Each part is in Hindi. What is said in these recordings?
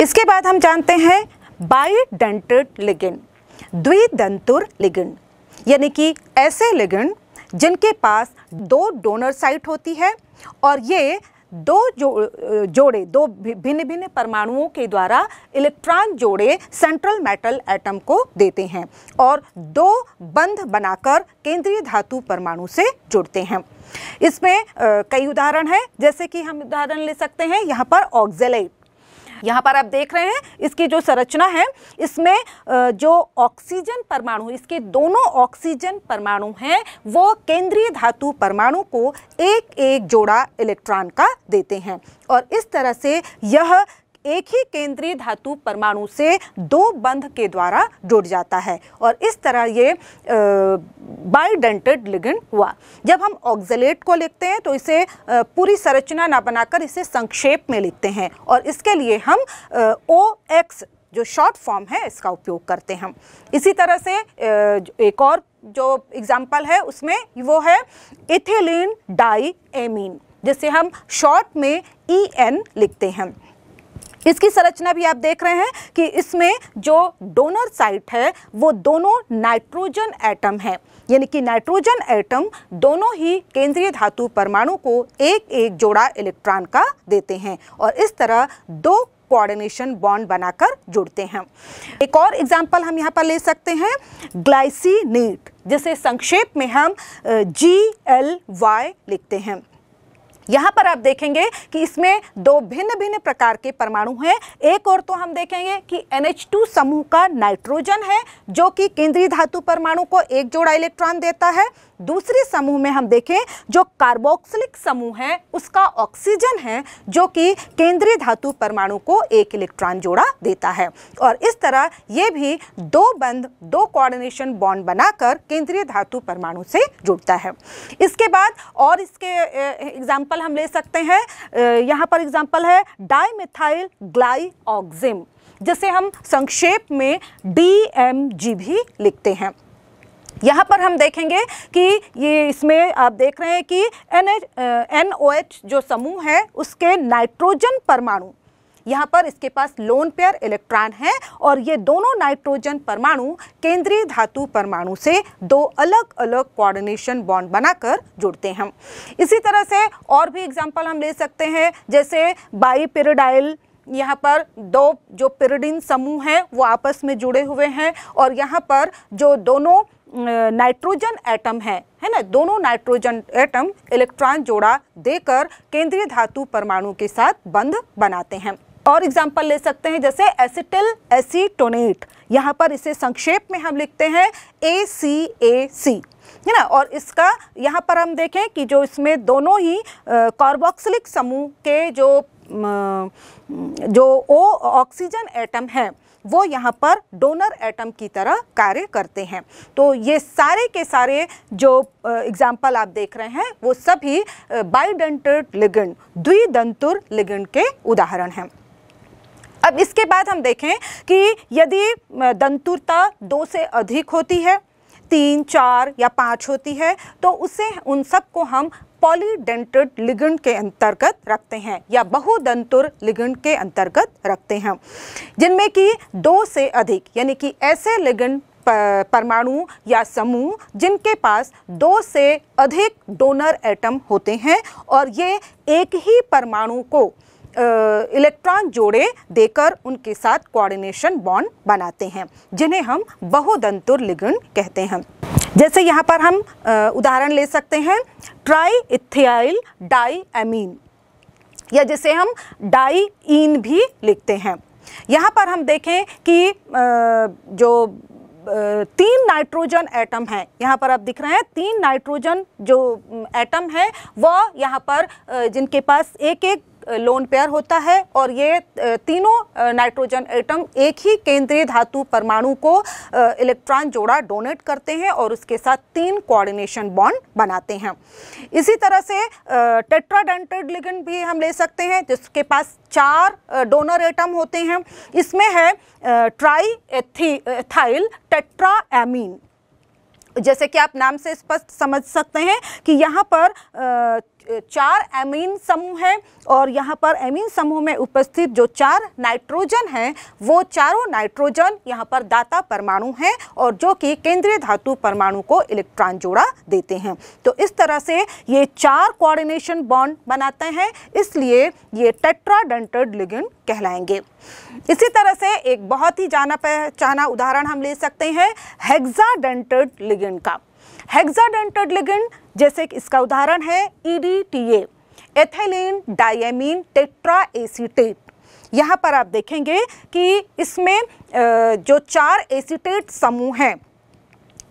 इसके बाद हम जानते हैं बाईडेंटेड लिगिन द्विदंतुर लिगिन यानी कि ऐसे लिगिन जिनके पास दो डोनर साइट होती है और ये दो जो जोड़े दो भिन्न भिन्न परमाणुओं के द्वारा इलेक्ट्रॉन जोड़े सेंट्रल मेटल एटम को देते हैं और दो बंध बनाकर केंद्रीय धातु परमाणु से जुड़ते हैं इसमें कई उदाहरण हैं जैसे कि हम उदाहरण ले सकते हैं यहाँ पर ऑक्जेलेट यहाँ पर आप देख रहे हैं इसकी जो संरचना है इसमें जो ऑक्सीजन परमाणु इसके दोनों ऑक्सीजन परमाणु हैं वो केंद्रीय धातु परमाणु को एक एक जोड़ा इलेक्ट्रॉन का देते हैं और इस तरह से यह एक ही केंद्रीय धातु परमाणु से दो बंध के द्वारा जुड़ जाता है और इस तरह ये बाइडेंटेड लिगेंड हुआ जब हम ऑक्जलेट को लिखते हैं तो इसे पूरी संरचना ना बनाकर इसे संक्षेप में लिखते हैं और इसके लिए हम ओ एक्स जो शॉर्ट फॉर्म है इसका उपयोग करते हैं हम इसी तरह से एक और जो एग्जाम्पल है उसमें वो है इथिलीन डाई एमीन जिसे हम शॉर्ट में ई e एन लिखते हैं इसकी संरचना भी आप देख रहे हैं कि इसमें जो डोनर साइट है वो दोनों नाइट्रोजन एटम है यानी कि नाइट्रोजन एटम दोनों ही केंद्रीय धातु परमाणु को एक एक जोड़ा इलेक्ट्रॉन का देते हैं और इस तरह दो कोऑर्डिनेशन बॉन्ड बनाकर जुड़ते हैं एक और एग्जाम्पल हम यहाँ पर ले सकते हैं ग्लाइसीनेट जिसे संक्षेप में हम जी एल वाई लिखते हैं यहां पर आप देखेंगे कि इसमें दो भिन्न भिन्न प्रकार के परमाणु हैं एक और तो हम देखेंगे कि NH2 समूह का नाइट्रोजन है जो कि केंद्रीय धातु परमाणु को एक जोड़ा इलेक्ट्रॉन देता है दूसरे समूह में हम देखें जो कार्बोक्सिलिक समूह है उसका ऑक्सीजन है जो कि केंद्रीय धातु परमाणु को एक इलेक्ट्रॉन जोड़ा देता है और इस तरह ये भी दो बंद दो कोऑर्डिनेशन बॉन्ड बनाकर केंद्रीय धातु परमाणु से जुड़ता है इसके बाद और इसके एग्जाम्पल हम ले सकते हैं यहाँ पर एग्जाम्पल है डाईमिथाइल ग्लाई ऑक्जिम जिसे हम संक्षेप में डी भी लिखते हैं यहाँ पर हम देखेंगे कि ये इसमें आप देख रहे हैं कि एन एन ओ एच जो समूह है उसके नाइट्रोजन परमाणु यहाँ पर इसके पास लोन पेयर इलेक्ट्रॉन है और ये दोनों नाइट्रोजन परमाणु केंद्रीय धातु परमाणु से दो अलग अलग कोऑर्डिनेशन बॉन्ड बनाकर जुड़ते हैं इसी तरह से और भी एग्जाम्पल हम ले सकते हैं जैसे बाई यहाँ पर दो जो पिरिडिन समूह हैं वो आपस में जुड़े हुए हैं और यहाँ पर जो दोनों नाइट्रोजन एटम है है ना दोनों नाइट्रोजन एटम इलेक्ट्रॉन जोड़ा देकर केंद्रीय धातु परमाणु के साथ बंध बनाते हैं और एग्जाम्पल ले सकते हैं जैसे एसिटिल एसीटोनेट यहाँ पर इसे संक्षेप में हम लिखते हैं ए सी ए सी है ना और इसका यहाँ पर हम देखें कि जो इसमें दोनों ही कार्बोक्सिलिक समूह के जो जो ओ ऑक्सीजन एटम हैं वो यहाँ पर डोनर एटम की तरह कार्य करते हैं तो ये सारे के सारे जो एग्जाम्पल आप देख रहे हैं वो सभी बाइडेंटर लिगेंड द्विदंतुर लिगेंड के उदाहरण हैं अब इसके बाद हम देखें कि यदि दंतुरता दो से अधिक होती है तीन चार या पाँच होती है तो उसे उन सब को हम पॉलीडेंटेड लिगेंड के अंतर्गत रखते हैं या बहुदंतुर लिगेंड के अंतर्गत रखते हैं जिनमें कि दो से अधिक यानी कि ऐसे लिगेंड परमाणु या समूह जिनके पास दो से अधिक डोनर एटम होते हैं और ये एक ही परमाणु को इलेक्ट्रॉन जोड़े देकर उनके साथ कोऑर्डिनेशन बॉन्ड बनाते हैं जिन्हें हम बहुदंतुर लिगन कहते हैं जैसे यहाँ पर हम उदाहरण ले सकते हैं ट्राई इथियाइल डाई एमीन या जिसे हम डाई इन भी लिखते हैं यहाँ पर हम देखें कि जो तीन नाइट्रोजन एटम हैं यहाँ पर आप दिख रहे हैं तीन नाइट्रोजन जो एटम है वह यहाँ पर जिनके पास एक एक लोन पेयर होता है और ये तीनों नाइट्रोजन एटम एक ही केंद्रीय धातु परमाणु को इलेक्ट्रॉन जोड़ा डोनेट करते हैं और उसके साथ तीन कोऑर्डिनेशन बॉन्ड बनाते हैं इसी तरह से टेट्राडेंटेड लिगन भी हम ले सकते हैं जिसके पास चार डोनर एटम होते हैं इसमें है ट्राई एथाइल टेट्रा एमीन जैसे कि आप नाम से स्पष्ट समझ सकते हैं कि यहाँ पर चार एमीन समूह हैं और यहाँ पर एमीन समूह में उपस्थित जो चार नाइट्रोजन हैं वो चारों नाइट्रोजन यहाँ पर दाता परमाणु हैं और जो कि केंद्रीय धातु परमाणु को इलेक्ट्रॉन जोड़ा देते हैं तो इस तरह से ये चार कोऑर्डिनेशन बॉन्ड बनाते हैं इसलिए ये टेट्राडेंटेड लिगिन कहलाएंगे इसी तरह से एक बहुत ही जाना पहचाना उदाहरण हम ले सकते हैं हेग्जाडेंटेड लिगिन का हेक्साडेंटेड लिगेंड जैसे इसका उदाहरण है EDTA ethylene diamine tetra acetate यहाँ पर आप देखेंगे कि इसमें जो चार एसीटेट समूह हैं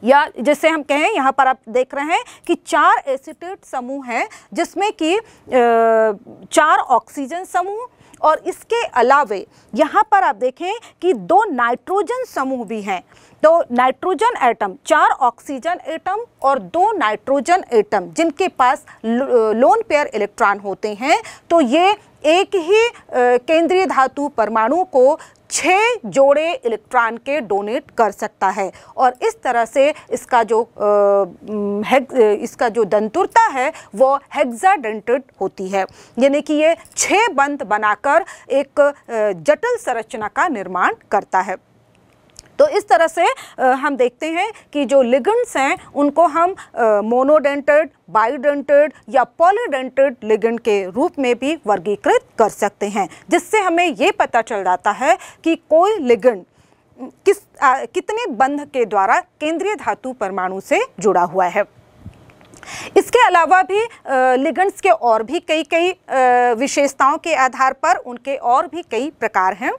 या जैसे हम कहें यहाँ पर आप देख रहे हैं कि चार एसीटेट समूह हैं जिसमें कि चार ऑक्सीजन समूह और इसके अलावे यहाँ पर आप देखें कि दो नाइट्रोजन समूह भी हैं दो नाइट्रोजन एटम चार ऑक्सीजन एटम और दो नाइट्रोजन एटम जिनके पास लोन पेयर इलेक्ट्रॉन होते हैं तो ये एक ही केंद्रीय धातु परमाणु को छः जोड़े इलेक्ट्रॉन के डोनेट कर सकता है और इस तरह से इसका जो हेग इसका जो दंतुरता है वो हेग्जाडेंटेड होती है यानी कि ये छः बंद बनाकर एक जटिल संरचना का निर्माण करता है तो इस तरह से हम देखते हैं कि जो लिगेंड्स हैं उनको हम मोनोडेंटेड बायोडेंटेड या पॉलीडेंटेड लिगेंड के रूप में भी वर्गीकृत कर सकते हैं जिससे हमें ये पता चल जाता है कि कोई लिगेंड किस आ, कितने बंध के द्वारा केंद्रीय धातु परमाणु से जुड़ा हुआ है इसके अलावा भी लिगंड्स के और भी कई कई विशेषताओं के आधार पर उनके और भी कई प्रकार हैं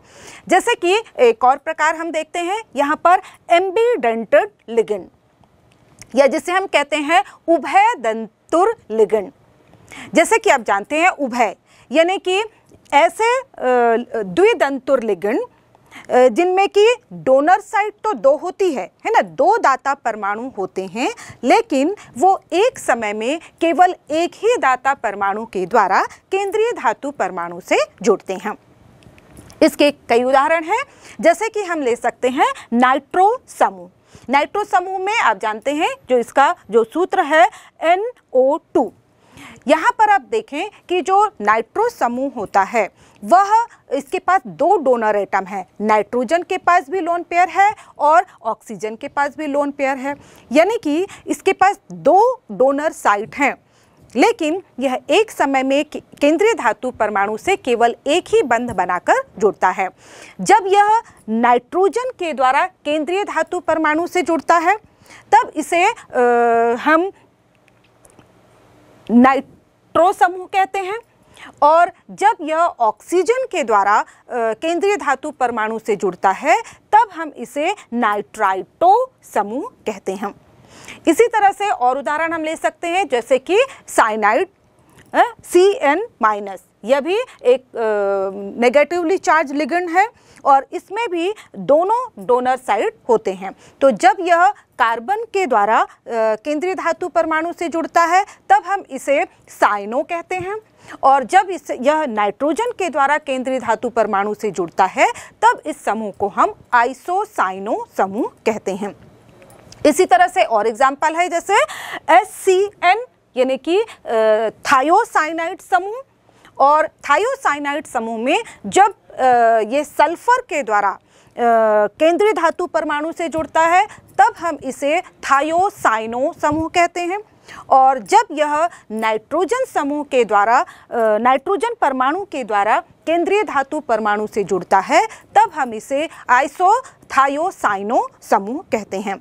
जैसे कि एक और प्रकार हम देखते हैं यहाँ पर एम्बीडेंटेड लिगंड या जिसे हम कहते हैं उभय दंतुर लिगंड जैसे कि आप जानते हैं उभय यानी कि ऐसे द्विदंतुर लिगंड जिनमें कि डोनर साइट तो दो होती है है ना दो दाता परमाणु होते हैं लेकिन वो एक समय में केवल एक ही दाता परमाणु के द्वारा केंद्रीय धातु परमाणु से जुड़ते हैं इसके कई उदाहरण हैं जैसे कि हम ले सकते हैं नाइट्रो समूह नाइट्रो समूह में आप जानते हैं जो इसका जो सूत्र है एन ओ टू यहाँ पर आप देखें कि जो नाइट्रो समूह होता है वह इसके पास दो डोनर एटम है नाइट्रोजन के पास भी लोन पेयर है और ऑक्सीजन के पास भी लोन पेयर है यानी कि इसके पास दो डोनर साइट हैं लेकिन यह एक समय में केंद्रीय धातु परमाणु से केवल एक ही बंध बनाकर जुड़ता है जब यह नाइट्रोजन के द्वारा केंद्रीय धातु परमाणु से जुड़ता है तब इसे आ, हम नाइट्रो समूह कहते हैं और जब यह ऑक्सीजन के द्वारा केंद्रीय धातु परमाणु से जुड़ता है तब हम इसे नाइट्राइटो समूह कहते हैं इसी तरह से और उदाहरण हम ले सकते हैं जैसे कि साइनाइड सी एन माइनस यह भी एक नेगेटिवली चार्ज लिगेंड है और इसमें भी दोनों डोनर साइड होते हैं तो जब यह कार्बन के द्वारा केंद्रीय धातु परमाणु से जुड़ता है तब हम इसे साइनो कहते हैं और जब इस यह नाइट्रोजन के द्वारा केंद्रीय धातु परमाणु से जुड़ता है तब इस समूह को हम आइसोसाइनो समूह कहते हैं इसी तरह से और एग्जाम्पल है जैसे एस सी एन यानी कि थायोसाइनाइड समूह और थायोसाइनाइड समूह में जब ये सल्फर के द्वारा केंद्रीय धातु परमाणु से जुड़ता है तब हम इसे थायोसाइनो समूह कहते हैं और जब यह नाइट्रोजन समूह के द्वारा नाइट्रोजन परमाणु के द्वारा केंद्रीय धातु परमाणु से जुड़ता है तब हम इसे आइसो थायोसाइनो समूह कहते हैं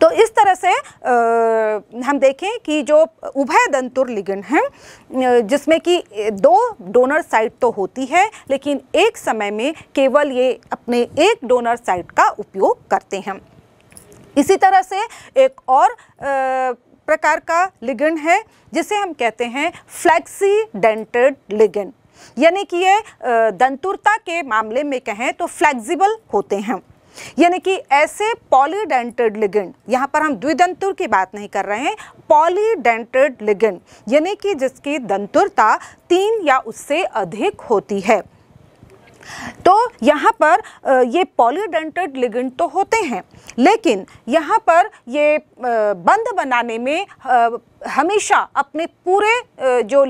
तो इस तरह से आ, हम देखें कि जो उभय दंतुर लिगन हैं जिसमें कि दो डोनर साइट तो होती है लेकिन एक समय में केवल ये अपने एक डोनर साइट का उपयोग करते हैं इसी तरह से एक और आ, प्रकार का लिगन है जिसे हम कहते हैं फ्लैक्सी डेंटेड लिगन यानी कि ये दंतुरता के मामले में कहें तो फ्लैक्सिबल होते हैं यानी कि ऐसे पॉलीडेंटेड लिगेंड यहाँ पर हम द्विदंतुर की बात नहीं कर रहे हैं पॉलीडेंटेड लिगेंड यानी कि जिसकी दंतुरता तीन या उससे अधिक होती है तो यहाँ पर ये पॉलीडेंटेड लिगेंड तो होते हैं लेकिन यहाँ पर ये बंद बनाने में हमेशा अपने पूरे जो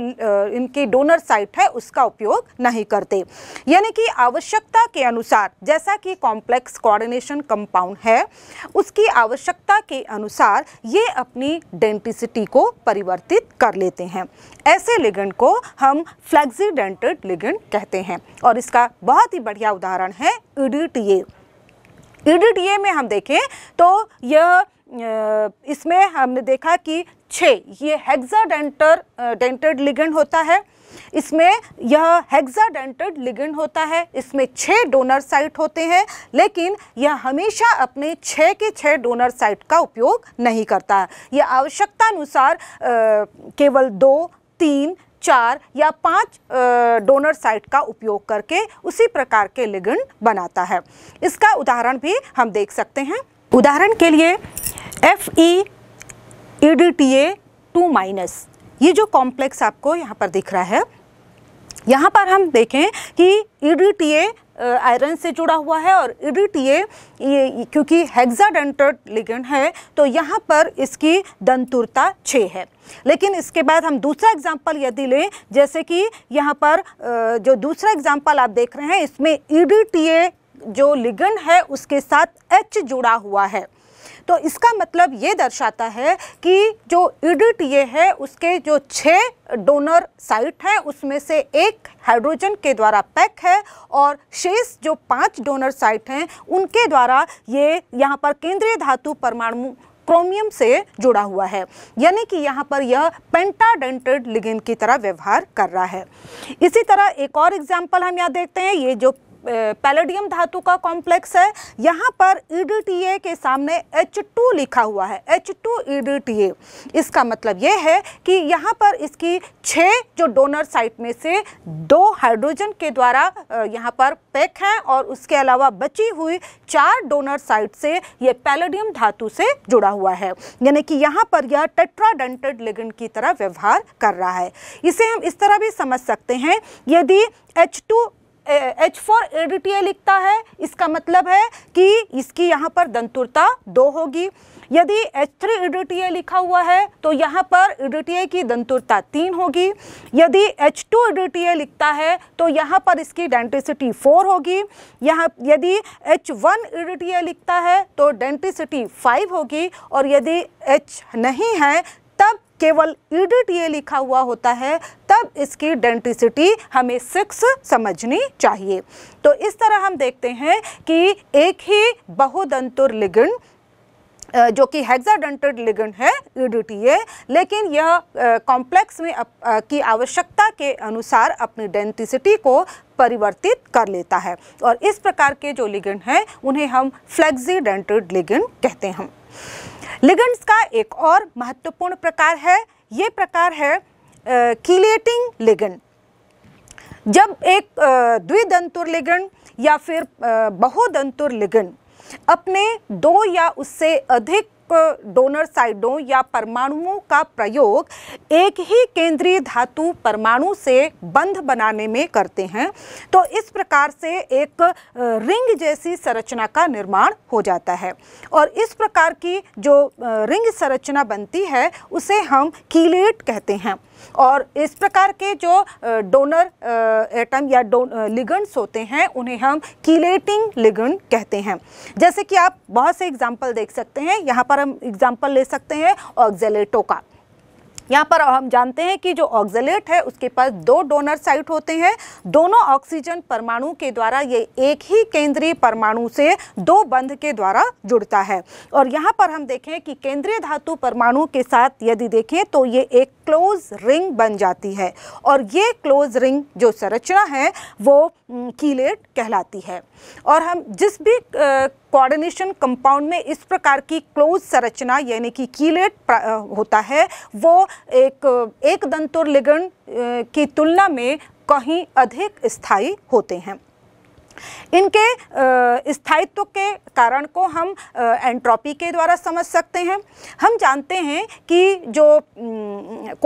इनकी डोनर साइट है उसका उपयोग नहीं करते यानी कि आवश्यकता के अनुसार जैसा कि कॉम्प्लेक्स कोऑर्डिनेशन कंपाउंड है उसकी आवश्यकता के अनुसार ये अपनी डेंटिसिटी को परिवर्तित कर लेते हैं ऐसे लिगेंड को हम फ्लैक्सीडेंटेड लिगेंड कहते हैं और इसका बहुत ही बढ़िया उदाहरण है ईडीटीए ईडीटीए में हम देखें तो यह इसमें हमने देखा कि छः ये हेक्सा डेंटर डेंटेड लिगेंड होता है इसमें यह हेग्जाडेंटेड लिगेंड होता है इसमें छः डोनर साइट होते हैं लेकिन यह हमेशा अपने छः के छः डोनर साइट का उपयोग नहीं करता है यह आवश्यकतानुसार केवल दो तीन चार या पांच डोनर साइट का उपयोग करके उसी प्रकार के लिगेंड बनाता है इसका उदाहरण भी हम देख सकते हैं उदाहरण के लिए F E e E D T A two minus ये जो कॉम्प्लेक्स आपको यहाँ पर दिख रहा है यहाँ पर हम देखें कि E D T A iron से जुड़ा हुआ है और ई डी टी ए क्योंकि हेक्साडेंटेड लिगेंड है तो यहाँ पर इसकी दंतुरता छः है लेकिन इसके बाद हम दूसरा एग्जाम्पल यदि लें जैसे कि यहाँ पर जो दूसरा एग्जाम्पल आप देख रहे हैं इसमें ई डी टी ए जो लिगन है उसके साथ एच जुड़ा हुआ है तो इसका मतलब ये दर्शाता है कि जो इडिट e ये है उसके जो छः डोनर साइट है उसमें से एक हाइड्रोजन के द्वारा पैक है और शेष जो पांच डोनर साइट हैं उनके द्वारा ये यहाँ पर केंद्रीय धातु परमाणु क्रोमियम से जुड़ा हुआ है यानी कि यहाँ पर यह पेंटाडेंटेड लिगेन की तरह व्यवहार कर रहा है इसी तरह एक और एग्जाम्पल हम यहाँ देखते हैं ये जो पैलेडियम धातु का कॉम्प्लेक्स है यहाँ पर ई e के सामने H2 लिखा हुआ है H2 ई e इसका मतलब ये है कि यहाँ पर इसकी छः जो डोनर साइट में से दो हाइड्रोजन के द्वारा यहाँ पर पैक हैं और उसके अलावा बची हुई चार डोनर साइट से ये पैलेडियम धातु से जुड़ा हुआ है यानी कि यहाँ पर यह टेट्राडेंटेड लिगेंड की तरह व्यवहार कर रहा है इसे हम इस तरह भी समझ सकते हैं यदि H2 एच फोर एडिटिया लिखता है इसका मतलब है कि इसकी यहाँ पर दंतुरता दो होगी यदि एच थ्री इडिटिया लिखा हुआ है तो यहाँ पर इडिटिया e की दंतुरता तीन होगी यदि एच टू इडिटिया लिखता है तो यहाँ पर इसकी डेंटिसिटी फोर होगी यहाँ यदि एच वन इडिटिया लिखता है तो डेंटिसिटी फाइव होगी और यदि एच नहीं है केवल ईडिट ये लिखा हुआ होता है तब इसकी डेंटिसिटी हमें सिक्स समझनी चाहिए तो इस तरह हम देखते हैं कि एक ही बहुदंतुर लिगन जो कि हेक्साडेंटेड लिगन है ईडीटीए लेकिन यह कॉम्प्लेक्स में अप, आ, की आवश्यकता के अनुसार अपनी डेंटिसिटी को परिवर्तित कर लेता है और इस प्रकार के जो लिगन हैं उन्हें हम फ्लेक्सी डेंटेड लिगेंड कहते हैं लिगेंड्स का एक और महत्वपूर्ण प्रकार है ये प्रकार है कीलेटिंग लिगेंड जब एक द्विदंतुर लिगेंड या फिर बहुदंतुर लिगेंड अपने दो या उससे अधिक डोनर साइडों या परमाणुओं का प्रयोग एक ही केंद्रीय धातु परमाणु से बंध बनाने में करते हैं तो इस प्रकार से एक रिंग जैसी संरचना का निर्माण हो जाता है और इस प्रकार की जो रिंग संरचना बनती है उसे हम कीलेट कहते हैं और इस प्रकार के जो डोनर एटम या लिगंड्स होते हैं उन्हें हम कीलेटिंग लिगन कहते हैं जैसे कि आप बहुत से एग्जाम्पल देख सकते हैं यहाँ पर हम एग्जाम्पल ले सकते हैं ऑक्जेलेटो का यहाँ पर हम जानते हैं कि जो ऑक्जलेट है उसके पास दो डोनर साइट होते हैं दोनों ऑक्सीजन परमाणु के द्वारा ये एक ही केंद्रीय परमाणु से दो बंध के द्वारा जुड़ता है और यहाँ पर हम देखें कि केंद्रीय धातु परमाणु के साथ यदि देखें तो ये एक क्लोज रिंग बन जाती है और ये क्लोज रिंग जो संरचना है वो कीलेट mm, कहलाती है और हम जिस भी कोऑर्डिनेशन कंपाउंड में इस प्रकार की क्लोज संरचना यानी कि कीलेट होता है वो एक एक दंतुर लिगन की तुलना में कहीं अधिक स्थायी होते हैं इनके स्थायित्व के कारण को हम एंट्रोपी के द्वारा समझ सकते हैं हम जानते हैं कि जो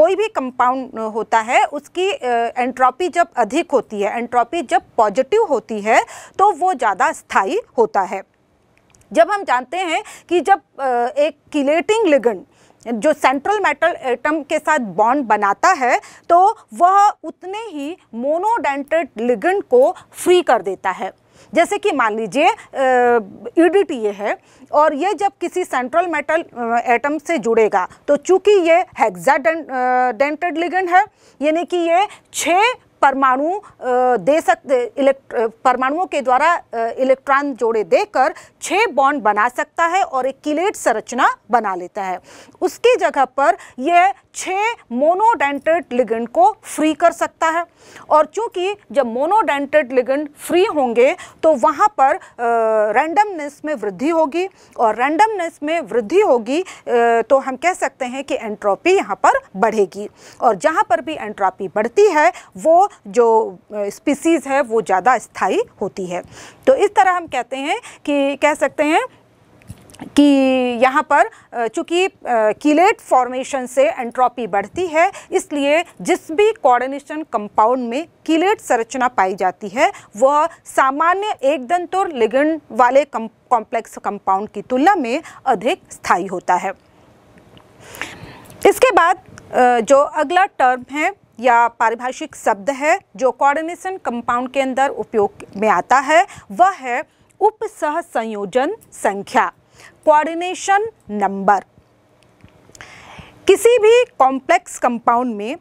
कोई भी कंपाउंड होता है उसकी एंट्रोपी जब अधिक होती है एंट्रोपी जब पॉजिटिव होती है तो वो ज़्यादा स्थायी होता है जब हम जानते हैं कि जब एक किलेटिंग लिगन जो सेंट्रल मेटल एटम के साथ बॉन्ड बनाता है तो वह उतने ही मोनोडेंटेड लिगन को फ्री कर देता है जैसे कि मान लीजिए ईडीटी e ये है और ये जब किसी सेंट्रल मेटल एटम से जुड़ेगा तो चूंकि ये हेक्सा डेंटेड लिगन है यानी कि ये छः परमाणु दे सकते परमाणुओं के द्वारा इलेक्ट्रॉन जोड़े देकर छः बॉन्ड बना सकता है और एक किलेट संरचना बना लेता है उसकी जगह पर यह छः मोनोडेंटेड लिगेंड को फ्री कर सकता है और चूंकि जब मोनोडेंटेड लिगेंड फ्री होंगे तो वहाँ पर रैंडमनेस में वृद्धि होगी और रैंडमनेस में वृद्धि होगी तो हम कह सकते हैं कि एंट्रोपी यहाँ पर बढ़ेगी और जहाँ पर भी एंट्रॉपी बढ़ती है वो जो स्पीसीज़ है वो ज़्यादा स्थायी होती है तो इस तरह हम कहते हैं कि कह सकते हैं कि यहाँ पर चूँकि कीलेट फॉर्मेशन से एंट्रोपी बढ़ती है इसलिए जिस भी कोऑर्डिनेशन कंपाउंड में कीलेट संरचना पाई जाती है वह सामान्य एक दंतुर लिगन वाले कॉम्प्लेक्स कंपाउंड की तुलना में अधिक स्थायी होता है इसके बाद जो अगला टर्म है या पारिभाषिक शब्द है जो कोऑर्डिनेशन कंपाउंड के अंदर उपयोग में आता है वह है उपसह संयोजन संख्या कोऑर्डिनेशन नंबर किसी भी कॉम्प्लेक्स कंपाउंड में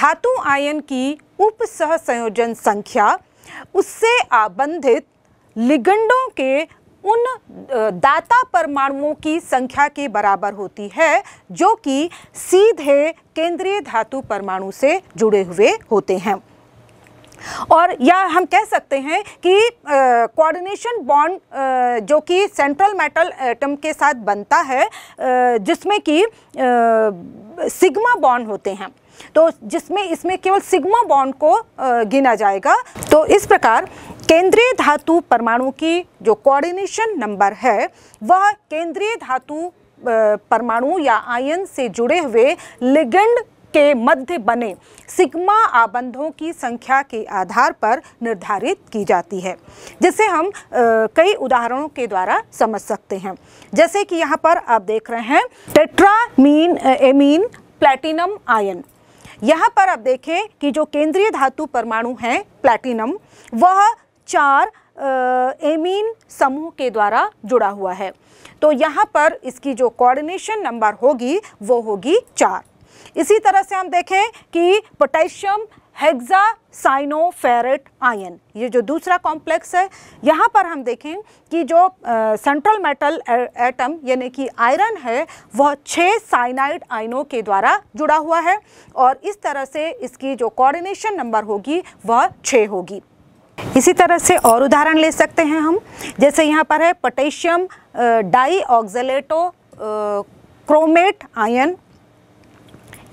धातु आयन की उपसह संयोजन संख्या उससे आबंधित लिगंडों के उन दाता परमाणुओं की संख्या के बराबर होती है जो कि सीधे केंद्रीय धातु परमाणु से जुड़े हुए होते हैं और या हम कह सकते हैं कि कोऑर्डिनेशन बॉन्ड जो कि सेंट्रल मेटल एटम के साथ बनता है जिसमें कि सिग्मा बॉन्ड होते हैं तो जिसमें इसमें केवल सिग्मा बॉन्ड को गिना जाएगा तो इस प्रकार केंद्रीय धातु परमाणु की जो कोऑर्डिनेशन नंबर है वह केंद्रीय धातु परमाणु या आयन से जुड़े हुए लिगेंड के मध्य बने सिग्मा आबंधों की संख्या के आधार पर निर्धारित की जाती है जिसे हम आ, कई उदाहरणों के द्वारा समझ सकते हैं जैसे कि यहाँ पर आप देख रहे हैं टेट्रामीन एमीन प्लैटिनम आयन यहाँ पर आप देखें कि जो केंद्रीय धातु परमाणु हैं प्लैटिनम वह चार एमीन समूह के द्वारा जुड़ा हुआ है तो यहाँ पर इसकी जो कोऑर्डिनेशन नंबर होगी वो होगी चार इसी तरह से हम देखें कि पोटेशियम हेक्सा साइनोफेरेट आयन ये जो दूसरा कॉम्प्लेक्स है यहाँ पर हम देखें कि जो सेंट्रल मेटल एटम यानी कि आयरन है वह छः साइनाइड आयनों के द्वारा जुड़ा हुआ है और इस तरह से इसकी जो कोऑर्डिनेशन नंबर होगी वह छः होगी इसी तरह से और उदाहरण ले सकते हैं हम जैसे यहाँ पर है potassium di oxalato chromate ion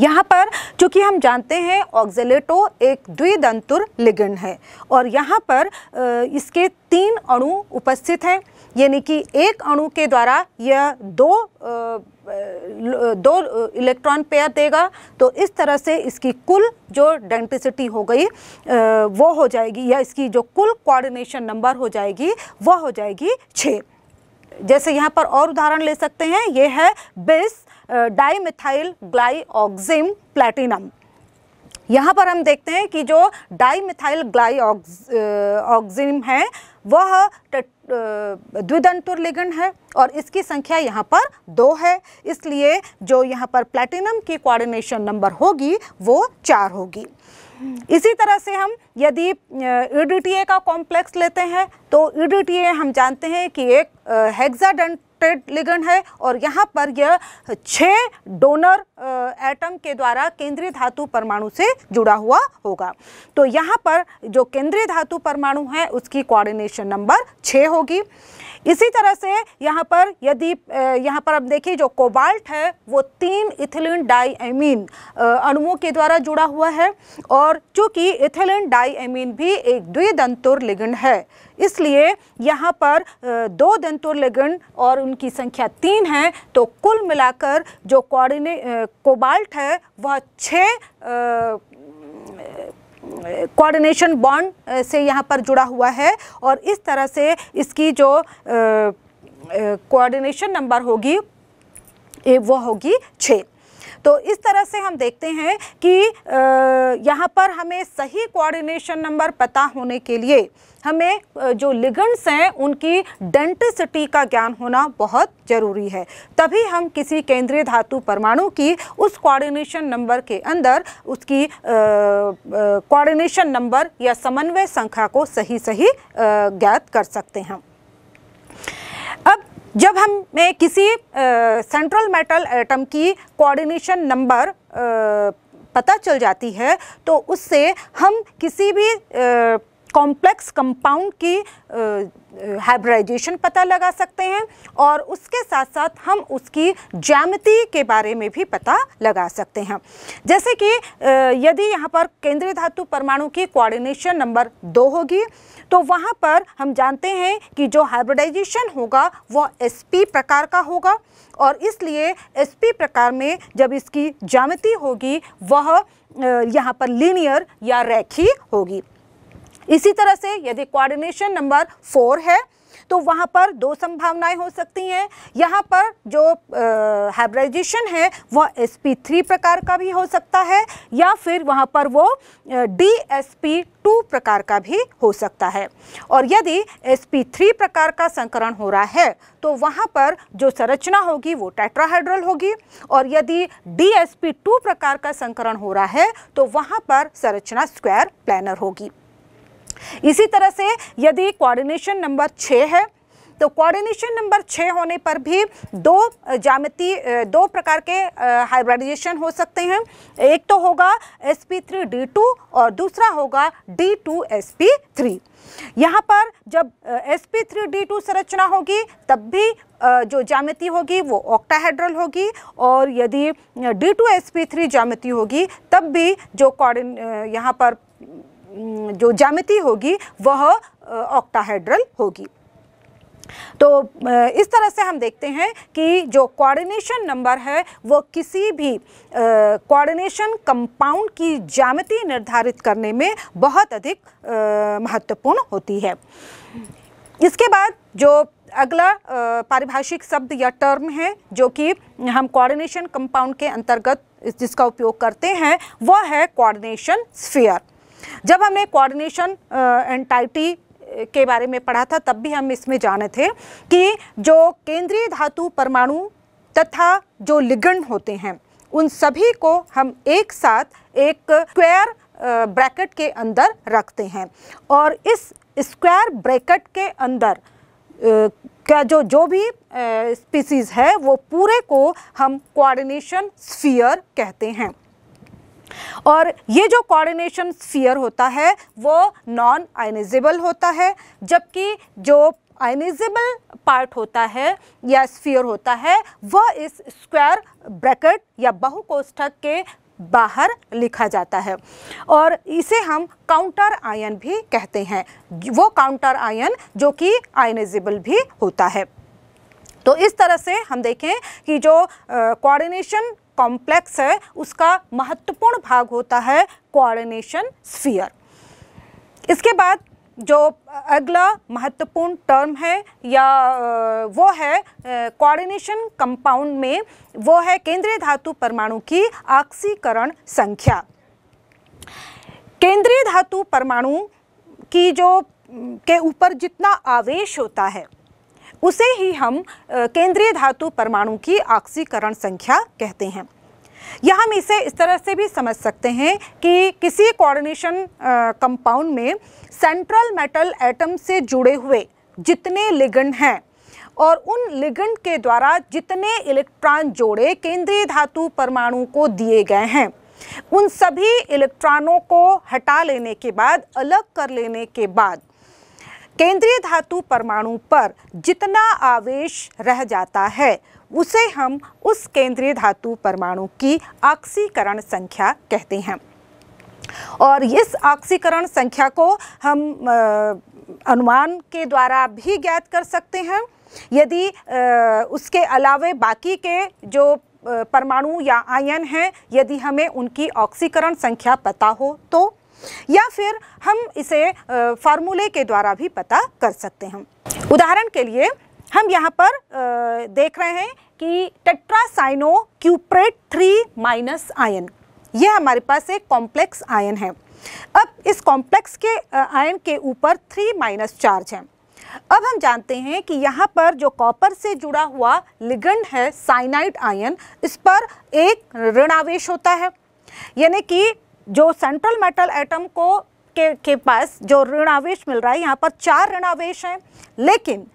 यहाँ पर चूँकि हम जानते हैं ऑक्जलेटो एक द्विदंतुर लिगेंड है और यहाँ पर इसके तीन अणु उपस्थित हैं यानी कि एक अणु के द्वारा यह दो दो इलेक्ट्रॉन पेयर देगा तो इस तरह से इसकी कुल जो डेंटिसिटी हो गई वो हो जाएगी या इसकी जो कुल कोऑर्डिनेशन नंबर हो जाएगी वह हो जाएगी छः जैसे यहाँ पर और उदाहरण ले सकते हैं ये है मिथाइल डाईमिथाइल ऑक्जिम प्लैटिनम यहाँ पर हम देखते हैं कि जो डाईमिथाइल ऑक्जिम है वह द्विदंतुर लिगंड है और इसकी संख्या यहाँ पर दो है इसलिए जो यहाँ पर प्लेटिनम की कोऑर्डिनेशन नंबर होगी वो चार होगी इसी तरह से हम यदि ई e का कॉम्प्लेक्स लेते हैं तो ई e हम जानते हैं कि एक हेक्साडेंट कनेक्टेड लिगन है और यहाँ पर यह छः डोनर एटम के द्वारा केंद्रीय धातु परमाणु से जुड़ा हुआ होगा तो यहाँ पर जो केंद्रीय धातु परमाणु है उसकी कोऑर्डिनेशन नंबर छः होगी इसी तरह से यहाँ पर यदि यहाँ पर हम देखिए जो कोबाल्ट है वो तीन इथिलीन डाईमीन अणुओं के द्वारा जुड़ा हुआ है और चूँकि इथिलीन डाईमीन भी एक द्विदंतुर लिगंड है इसलिए यहाँ पर दो दंतुर लिगंड और उनकी संख्या तीन है तो कुल मिलाकर जो कोऑर्डिने कोबाल्ट है वह छः कोऑर्डिनेशन बॉन्ड से यहाँ पर जुड़ा हुआ है और इस तरह से इसकी जो कोऑर्डिनेशन नंबर होगी वो होगी छः तो इस तरह से हम देखते हैं कि यहाँ पर हमें सही कोऑर्डिनेशन नंबर पता होने के लिए हमें जो लिगंड्स हैं उनकी डेंटिसिटी का ज्ञान होना बहुत ज़रूरी है तभी हम किसी केंद्रीय धातु परमाणु की उस कोऑर्डिनेशन नंबर के अंदर उसकी कोऑर्डिनेशन नंबर या समन्वय संख्या को सही सही ज्ञात कर सकते हैं अब जब हमें किसी सेंट्रल मेटल एटम की कोऑर्डिनेशन नंबर पता चल जाती है तो उससे हम किसी भी कॉम्प्लेक्स कंपाउंड की हाइब्रिडाइजेशन पता लगा सकते हैं और उसके साथ साथ हम उसकी ज्यामिति के बारे में भी पता लगा सकते हैं जैसे कि यदि यहाँ पर केंद्रीय धातु परमाणु की कोऑर्डिनेशन नंबर दो होगी तो वहाँ पर हम जानते हैं कि जो हाइब्रिडाइजेशन होगा वह एस प्रकार का होगा और इसलिए एस प्रकार में जब इसकी ज्यामिति होगी वह यहाँ पर लीनियर या रैखी होगी इसी तरह से यदि कोऑर्डिनेशन नंबर फोर है तो वहाँ पर दो संभावनाएं हो सकती हैं यहाँ पर जो हाइब्रिडाइजेशन है वह एस पी थ्री प्रकार का भी हो सकता है या फिर वहाँ पर वो डी एस पी टू प्रकार का भी हो सकता है और यदि एस पी थ्री प्रकार का संकरण हो रहा है तो वहाँ पर जो संरचना होगी वो टेट्राहाइड्रल होगी और यदि डी एस पी टू प्रकार का संकरण हो रहा है तो वहाँ पर संरचना स्क्वायर प्लानर होगी इसी तरह से यदि कोऑर्डिनेशन नंबर छः है तो कोऑर्डिनेशन नंबर छः होने पर भी दो जामिति दो प्रकार के हाइब्रिडाइजेशन हो सकते हैं एक तो होगा टू और दूसरा होगा थ्री यहाँ पर जब टू संरचना होगी तब भी जो ज्यामिति होगी वो ऑक्टाहेड्रल होगी और यदि थ्री ज्यामिति होगी तब भी जो कॉर्डिन यहाँ पर जो जामिति होगी वह ऑक्टाहेड्रल होगी तो इस तरह से हम देखते हैं कि जो कोऑर्डिनेशन नंबर है वो किसी भी कोऑर्डिनेशन कंपाउंड की जामिति निर्धारित करने में बहुत अधिक महत्वपूर्ण होती है इसके बाद जो अगला पारिभाषिक शब्द या टर्म है जो कि हम कोऑर्डिनेशन कंपाउंड के अंतर्गत जिसका उपयोग करते हैं वह है कोऑर्डिनेशन स्फीयर जब हमने कोऑर्डिनेशन एंटाइटी के बारे में पढ़ा था तब भी हम इसमें जाने थे कि जो केंद्रीय धातु परमाणु तथा जो लिगंड होते हैं उन सभी को हम एक साथ एक स्क्वायर ब्रैकेट के अंदर रखते हैं और इस स्क्वायर ब्रैकेट के अंदर का जो जो भी स्पीसीज़ है वो पूरे को हम कोऑर्डिनेशन स्फीयर कहते हैं और ये जो कोऑर्डिनेशन स्फीयर होता है वो नॉन आइनिजेबल होता है जबकि जो आइनिजेबल पार्ट होता है या स्फीयर होता है वह इस स्क्वायर ब्रैकेट या बहुकोष्ठक के बाहर लिखा जाता है और इसे हम काउंटर आयन भी कहते हैं वो काउंटर आयन जो कि आयनाइजेबल भी होता है तो इस तरह से हम देखें कि जो कोऑर्डिनेशन कॉम्प्लेक्स है उसका महत्वपूर्ण भाग होता है कोऑर्डिनेशन स्फीयर इसके बाद जो अगला महत्वपूर्ण टर्म है या वो है कोऑर्डिनेशन कंपाउंड में वो है केंद्रीय धातु परमाणु की आक्सीकरण संख्या केंद्रीय धातु परमाणु की जो के ऊपर जितना आवेश होता है उसे ही हम केंद्रीय धातु परमाणु की ऑक्सीकरण संख्या कहते हैं यह हम इसे इस तरह से भी समझ सकते हैं कि किसी कोऑर्डिनेशन कंपाउंड में सेंट्रल मेटल एटम से जुड़े हुए जितने लिगंड हैं और उन लिगंड के द्वारा जितने इलेक्ट्रॉन जोड़े केंद्रीय धातु परमाणु को दिए गए हैं उन सभी इलेक्ट्रॉनों को हटा लेने के बाद अलग कर लेने के बाद केंद्रीय धातु परमाणु पर जितना आवेश रह जाता है उसे हम उस केंद्रीय धातु परमाणु की ऑक्सीकरण संख्या कहते हैं और इस ऑक्सीकरण संख्या को हम अनुमान के द्वारा भी ज्ञात कर सकते हैं यदि उसके अलावे बाकी के जो परमाणु या आयन हैं यदि हमें उनकी ऑक्सीकरण संख्या पता हो तो या फिर हम इसे फार्मूले के द्वारा भी पता कर सकते हैं उदाहरण के लिए हम यहाँ पर देख रहे हैं कि tetracyano cuprate three minus ion यह हमारे पास एक कॉम्प्लेक्स आयन है अब इस कॉम्प्लेक्स के आयन के ऊपर थ्री माइनस चार्ज है अब हम जानते हैं कि यहाँ पर जो कॉपर से जुड़ा हुआ लिगंड है साइनाइड आयन इस पर एक ऋणावेश होता है यानी कि जो सेंट्रल मेटल एटम को के, के पास जो ऋणावेश मिल रहा है यहाँ पर चार ऋणावेश हैं लेकिन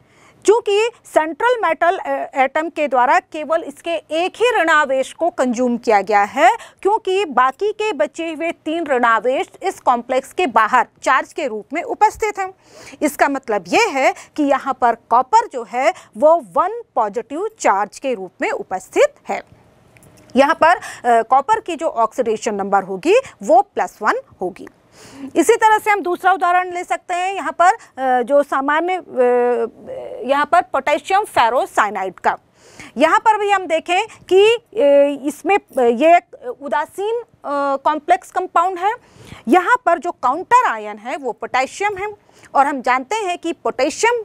चूंकि सेंट्रल मेटल एटम के द्वारा केवल इसके एक ही ऋणावेश को कंज्यूम किया गया है क्योंकि बाकी के बचे हुए तीन ऋणावेश इस कॉम्प्लेक्स के बाहर चार्ज के रूप में उपस्थित हैं इसका मतलब ये है कि यहाँ पर कॉपर जो है वो वन पॉजिटिव चार्ज के रूप में उपस्थित है यहाँ पर कॉपर की जो ऑक्सीडेशन नंबर होगी वो प्लस वन होगी इसी तरह से हम दूसरा उदाहरण ले सकते हैं यहाँ पर जो सामान्य यहाँ पर पोटेशियम फेरोसाइनाइड का यहाँ पर भी हम देखें कि इसमें ये एक उदासीन कॉम्प्लेक्स कंपाउंड है यहाँ पर जो काउंटर आयन है वो पोटेशियम है और हम जानते हैं कि पोटेशियम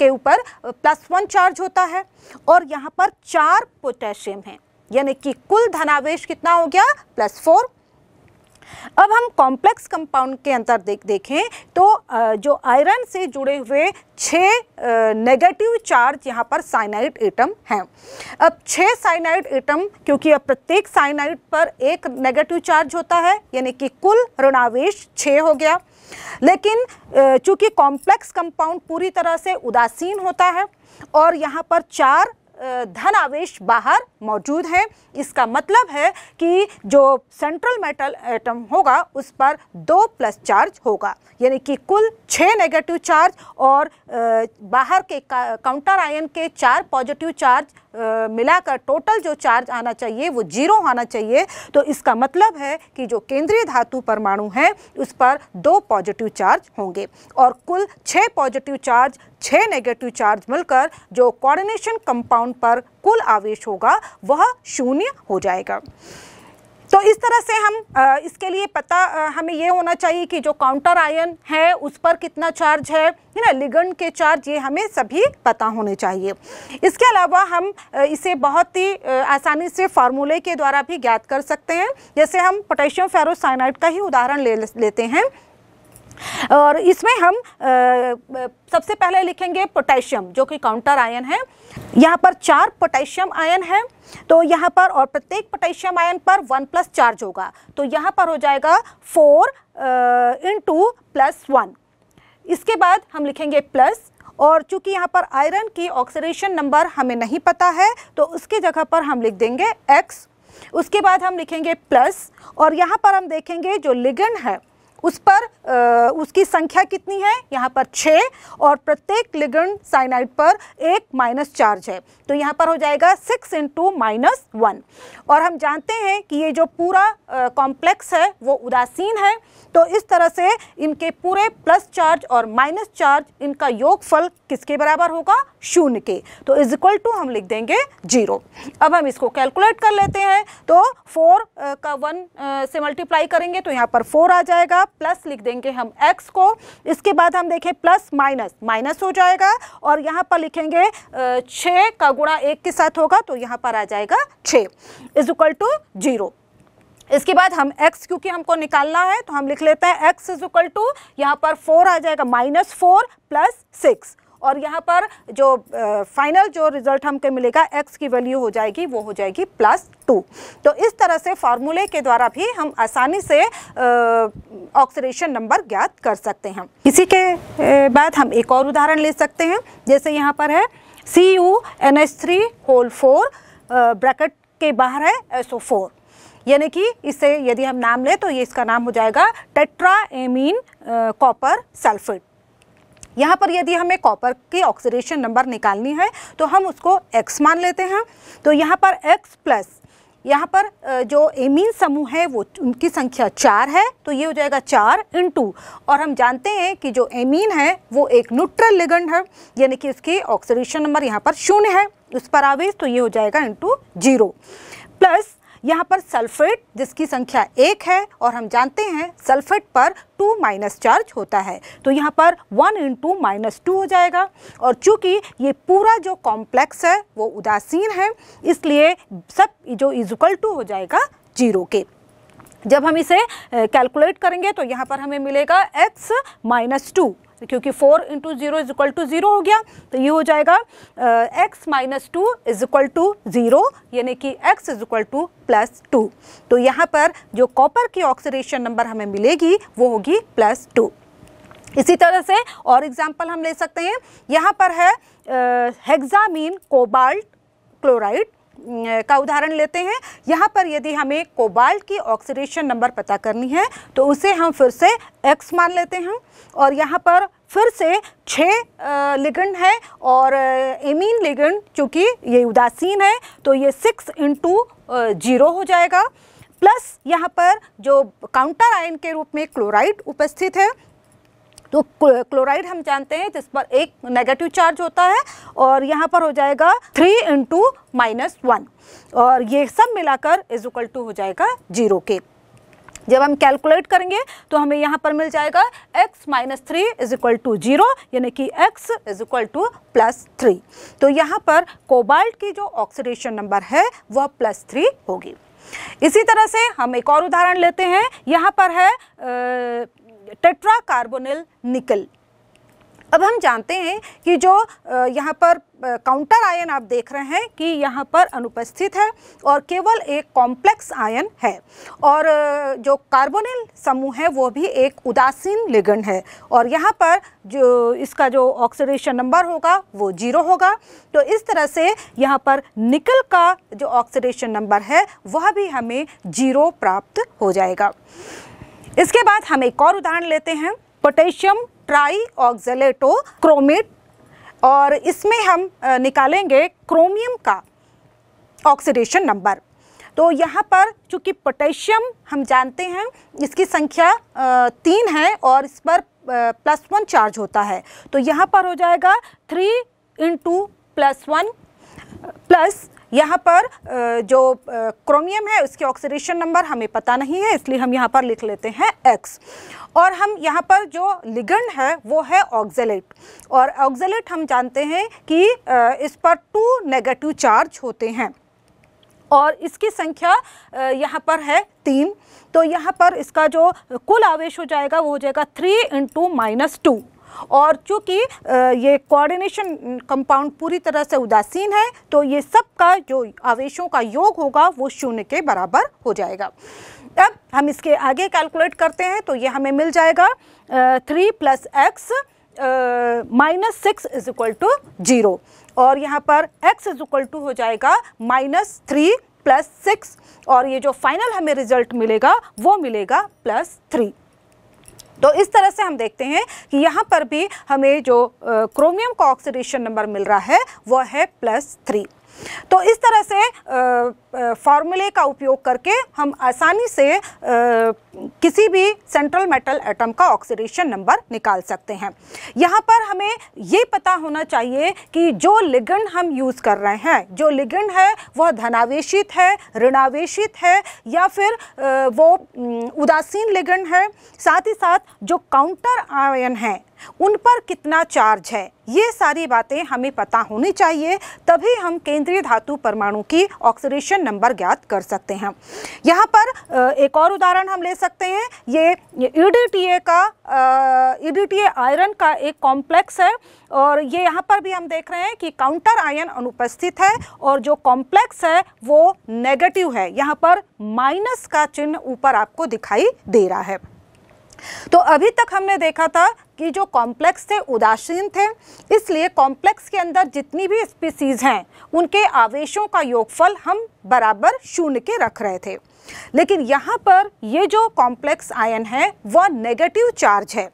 के ऊपर प्लस वन चार्ज होता है और यहाँ पर चार पोटेशियम है यानी कि कुल धनावेश कितना हो गया प्लस फोर अब हम कॉम्प्लेक्स कंपाउंड के अंतर देख देखें तो जो आयरन से जुड़े हुए छः नेगेटिव चार्ज यहाँ पर साइनाइड एटम हैं अब छः साइनाइड एटम क्योंकि अब प्रत्येक साइनाइड पर एक नेगेटिव चार्ज होता है यानी कि कुल ऋणावेश छः हो गया लेकिन चूंकि कॉम्प्लेक्स कंपाउंड पूरी तरह से उदासीन होता है और यहाँ पर चार धन आवेश बाहर मौजूद हैं इसका मतलब है कि जो सेंट्रल मेटल एटम होगा उस पर दो प्लस चार्ज होगा यानी कि कुल छः नेगेटिव चार्ज और बाहर के काउंटर आयन के चार पॉजिटिव चार्ज मिलाकर टोटल जो चार्ज आना चाहिए वो जीरो आना चाहिए तो इसका मतलब है कि जो केंद्रीय धातु परमाणु है उस पर दो पॉजिटिव चार्ज होंगे और कुल छः पॉजिटिव चार्ज छः नेगेटिव चार्ज मिलकर जो कोऑर्डिनेशन कंपाउंड पर कुल आवेश होगा वह शून्य हो जाएगा तो इस तरह से हम इसके लिए पता हमें ये होना चाहिए कि जो काउंटर आयन है उस पर कितना चार्ज है है ना लिगंड के चार्ज ये हमें सभी पता होने चाहिए इसके अलावा हम इसे बहुत ही आसानी से फार्मूले के द्वारा भी ज्ञात कर सकते हैं जैसे हम पोटेशियम फेरोसाइनाइड का ही उदाहरण ले लेते हैं और इसमें हम आ, सबसे पहले लिखेंगे पोटेशियम जो कि काउंटर आयन है यहाँ पर चार पोटेशियम आयन है तो यहाँ पर और प्रत्येक पोटेशियम आयन पर वन प्लस चार्ज होगा तो यहाँ पर हो जाएगा four in two plus one इसके बाद हम लिखेंगे प्लस और चूंकि यहाँ पर आयरन की ऑक्सीडेशन नंबर हमें नहीं पता है तो उसकी जगह पर हम लिख देंगे एक्स उसके बाद हम लिखेंगे प्लस और यहाँ पर हम देखेंगे जो लिगन है उस पर उसकी संख्या कितनी है यहाँ पर छः और प्रत्येक लिगन साइनाइड पर एक माइनस चार्ज है तो यहाँ पर हो जाएगा सिक्स इंटू माइनस वन और हम जानते हैं कि ये जो पूरा कॉम्प्लेक्स है वो उदासीन है तो इस तरह से इनके पूरे प्लस चार्ज और माइनस चार्ज इनका योगफल किसके बराबर होगा शून्य के तो इज इक्वल टू हम लिख देंगे जीरो अब हम इसको कैलकुलेट कर लेते हैं तो फोर का वन से मल्टीप्लाई करेंगे तो यहाँ पर फोर आ जाएगा प्लस लिख देंगे हम एक्स को इसके बाद हम देखें प्लस माइनस माइनस हो जाएगा और यहाँ पर लिखेंगे छः का गुणा एक के साथ होगा तो यहाँ पर आ जाएगा छः इज इक्वल टू जीरो इसके बाद हम x क्योंकि हमको निकालना है तो हम लिख लेते हैं x इज इक्वल टू यहाँ पर 4 आ जाएगा माइनस फोर प्लस सिक्स और यहाँ पर जो फाइनल जो रिजल्ट हमको मिलेगा एक्स की वैल्यू हो जाएगी वो हो जाएगी प्लस टू तो इस तरह से फार्मूले के द्वारा भी हम आसानी से ऑक्सीडेशन नंबर ज्ञात कर सकते हैं इसी के बाद हम एक और उदाहरण ले सकते हैं जैसे यहाँ पर है C U N S three whole four bracket के बाहर है एस ओ फोर यानी कि इसे यदि हम नाम लें तो ये इसका नाम हो जाएगा टेट्रा एमीन कॉपर सल्फेट यहाँ पर यदि हमें कॉपर की ऑक्सीडेशन नंबर निकालनी है तो हम उसको एक्स मान लेते हैं तो यहाँ पर एक्स प्लस यहाँ पर जो एमीन समूह है वो उनकी संख्या चार है तो ये हो जाएगा चार इन टू और हम जानते हैं कि जो एमीन है वो एक न्यूट्रल लिगंड है यानी कि उसकी ऑक्सीडेशन नंबर यहाँ पर शून्य है उस पर आवेश तो ये हो जाएगा इंटू जीरो प्लस यहाँ पर सल्फेट जिसकी संख्या एक है और हम जानते हैं सल्फेट पर टू माइनस चार्ज होता है तो यहाँ पर one into minus two हो जाएगा और चूंकि ये पूरा जो कॉम्प्लेक्स है वो उदासीन है इसलिए सब जो इजुकल टू हो जाएगा जीरो के जब हम इसे कैलकुलेट करेंगे तो यहाँ पर हमें मिलेगा एक्स माइनस टू क्योंकि four into zero is equal to zero हो गया तो ये हो जाएगा x minus two is equal to zero यानी कि x is equal to plus two तो यहाँ पर जो कॉपर की ऑक्सीडेशन नंबर हमें मिलेगी वो होगी प्लस टू इसी तरह से और एग्जाम्पल हम ले सकते हैं यहाँ पर है हेक्सामीन कोबाल्ट क्लोराइड का उदाहरण लेते हैं यहाँ पर यदि हमें कोबाल्ट की ऑक्सीडेशन नंबर पता करनी है तो उसे हम फिर से एक्स मान लेते हैं और यहाँ पर फिर से छः लिगंड है और एमीन लिगंड चूँकि ये उदासीन है तो ये सिक्स इंटू जीरो हो जाएगा प्लस यहाँ पर जो काउंटर आयन के रूप में क्लोराइड उपस्थित है तो क्लोराइड हम जानते हैं जिस पर एक नेगेटिव चार्ज होता है और यहाँ पर हो जाएगा थ्री इंटू माइनस वन और ये सब मिलाकर इजिकल टू हो जाएगा जीरो के जब हम कैलकुलेट करेंगे तो हमें यहाँ पर मिल जाएगा x minus three is equal to zero यानी कि x is equal to plus three तो यहाँ पर कोबाल्ट की जो ऑक्सीडेशन नंबर है वह प्लस थ्री होगी इसी तरह से हम एक और उदाहरण लेते हैं यहाँ पर है टेट्रा कार्बोनिल निकल अब हम जानते हैं कि जो यहाँ पर काउंटर आयन आप देख रहे हैं कि यहाँ पर अनुपस्थित है और केवल एक कॉम्प्लेक्स आयन है और जो कार्बोनिल समूह है वो भी एक उदासीन लिगंड है और यहाँ पर जो इसका जो ऑक्सीडेशन नंबर होगा वो जीरो होगा तो इस तरह से यहाँ पर निकल का जो ऑक्सीडेशन नंबर है वह भी हमें जीरो प्राप्त हो जाएगा इसके बाद हम एक और उदाहरण लेते हैं पोटेशियम ट्राई ऑक्जलेटो क्रोमेट और इसमें हम निकालेंगे क्रोमियम का ऑक्सीडेशन नंबर तो यहाँ पर चूँकि पोटेशियम हम जानते हैं इसकी संख्या तीन है और इस पर प्लस वन चार्ज होता है तो यहाँ पर हो जाएगा three into plus one plus यहाँ पर जो क्रोमियम है उसके ऑक्सीडेशन नंबर हमें पता नहीं है इसलिए हम यहाँ पर लिख लेते हैं एक्स और हम यहाँ पर जो लिगंड है वो है ऑक्जेलेट और ऑक्जेलेट हम जानते हैं कि इस पर टू नेगेटिव चार्ज होते हैं और इसकी संख्या यहाँ पर है तीन तो यहाँ पर इसका जो कुल आवेश हो जाएगा वो हो जाएगा थ्री इंटू माइनस टू और चूँकि ये कोऑर्डिनेशन कंपाउंड पूरी तरह से उदासीन है तो ये सब का जो आवेशों का योग होगा वो शून्य के बराबर हो जाएगा अब हम इसके आगे कैलकुलेट करते हैं तो ये हमें मिल जाएगा three plus x minus six is equal to zero और यहाँ पर x इज इक्वल टू हो जाएगा माइनस थ्री प्लस सिक्स और ये जो फाइनल हमें रिजल्ट मिलेगा वो मिलेगा प्लस थ्री तो इस तरह से हम देखते हैं कि यहाँ पर भी हमें जो क्रोमियम का ऑक्सीडेशन नंबर मिल रहा है वह है प्लस थ्री तो इस तरह से फॉर्मूले का उपयोग करके हम आसानी से आ, किसी भी सेंट्रल मेटल एटम का ऑक्सीडेशन नंबर निकाल सकते हैं यहाँ पर हमें ये पता होना चाहिए कि जो लिगन हम यूज़ कर रहे हैं जो लिगन है वह धनावेशित है ऋणावेशित है या फिर वो उदासीन लिगन है साथ ही साथ जो काउंटर आयन है उन पर कितना चार्ज है ये सारी बातें हमें पता होनी चाहिए तभी हम केंद्रीय धातु परमाणु की ऑक्सीडेशन नंबर ज्ञात कर सकते हैं यहाँ पर एक और उदाहरण हम ले सकते हैं ये ई e का ई आयरन e का एक कॉम्प्लेक्स है और ये यहाँ पर भी हम देख रहे हैं कि काउंटर आयन अनुपस्थित है और जो कॉम्प्लेक्स है वो नेगेटिव है यहाँ पर माइनस का चिन्ह ऊपर आपको दिखाई दे रहा है तो अभी तक हमने देखा था कि जो कॉम्प्लेक्स थे उदासीन थे इसलिए कॉम्प्लेक्स के अंदर जितनी भी स्पीसीज़ हैं उनके आवेशों का योगफल हम बराबर शून्य के रख रहे थे लेकिन यहाँ पर ये जो कॉम्प्लेक्स आयन है वह नेगेटिव चार्ज है